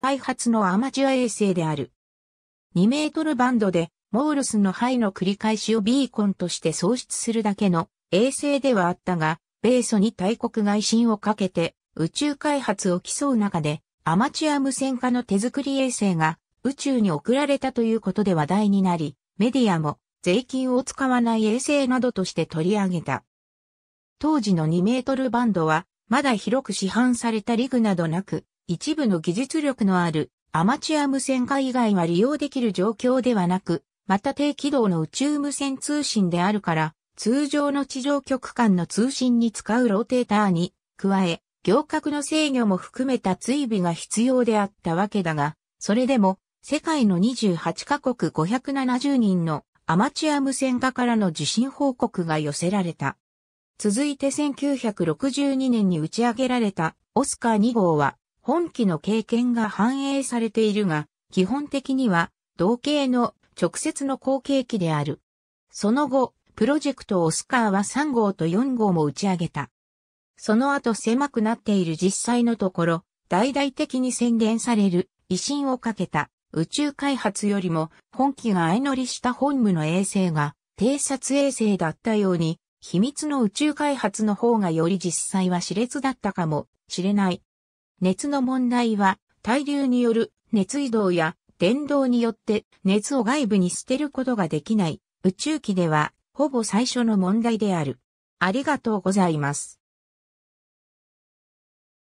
開発のアマチュア衛星である。2メートルバンドで、モールスの灰の繰り返しをビーコンとして創出するだけの衛星ではあったが、米ソに大国外進をかけて宇宙開発を競う中で、アマチュア無線化の手作り衛星が宇宙に送られたということで話題になり、メディアも税金を使わない衛星などとして取り上げた。当時の2メートルバンドは、まだ広く市販されたリグなどなく、一部の技術力のあるアマチュア無線化以外は利用できる状況ではなく、また低軌道の宇宙無線通信であるから、通常の地上局間の通信に使うローテーターに、加え、行革の制御も含めた追尾が必要であったわけだが、それでも、世界の28カ国570人のアマチュア無線化からの受信報告が寄せられた。続いて1962年に打ち上げられたオスカー2号は本機の経験が反映されているが、基本的には同型の直接の後継機である。その後、プロジェクトオスカーは3号と4号も打ち上げた。その後狭くなっている実際のところ、大々的に宣伝される威信をかけた宇宙開発よりも本機が相乗りした本部の衛星が偵察衛星だったように、秘密の宇宙開発の方がより実際は熾烈だったかもしれない熱の問題は、対流による熱移動や電動によって熱を外部に捨てることができない宇宙機では、ほぼ最初の問題である。ありがとうございます。